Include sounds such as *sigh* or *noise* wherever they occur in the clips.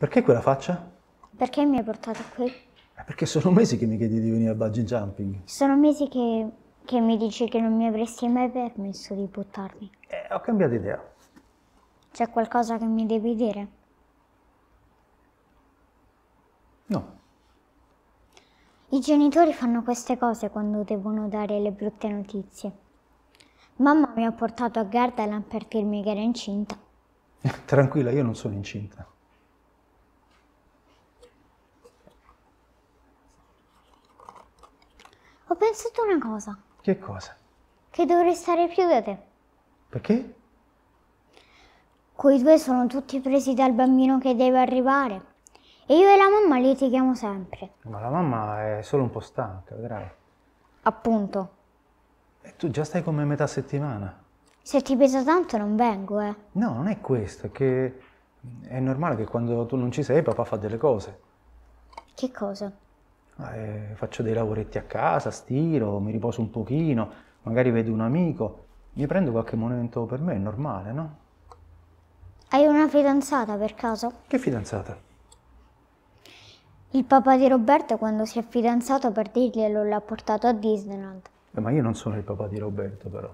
Perché quella faccia? Perché mi hai portato qui? perché sono mesi che mi chiedi di venire a bungee jumping. Sono mesi che, che mi dici che non mi avresti mai permesso di buttarmi. Eh, ho cambiato idea. C'è qualcosa che mi devi dire? No. I genitori fanno queste cose quando devono dare le brutte notizie. Mamma mi ha portato a Gardaland per dirmi che era incinta. *laughs* Tranquilla, io non sono incinta. Ho pensato una cosa. Che cosa? Che dovrei stare più da te. Perché? Quei due sono tutti presi dal bambino che deve arrivare. E io e la mamma litighiamo sempre. Ma la mamma è solo un po' stanca, vedrai. Appunto. E tu già stai come metà settimana. Se ti pesa tanto non vengo, eh. No, non è questo, è che è normale che quando tu non ci sei papà fa delle cose. Che cosa? eh, faccio dei lavoretti a casa, stiro, mi riposo un pochino, magari vedo un amico, mi prendo qualche momento per me, è normale, no? Hai una fidanzata per caso? Che fidanzata? Il papà di Roberto quando si è fidanzato per dirglielo l'ha portato a Disneyland. Eh, ma io non sono il papà di Roberto però.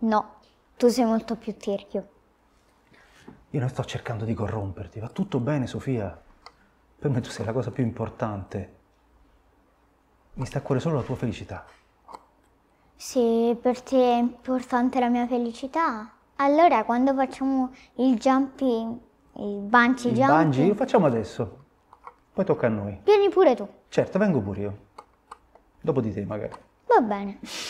No, tu sei molto più tirchio. Io non sto cercando di corromperti, va tutto bene Sofia. Per me tu sei la cosa più importante mi sta a cuore solo la tua felicità. Se per te è importante la mia felicità, allora quando facciamo il jumping, il bungee il jumping... bungee lo facciamo adesso, poi tocca a noi. Vieni pure tu. Certo, vengo pure io. Dopo di te magari. Va bene.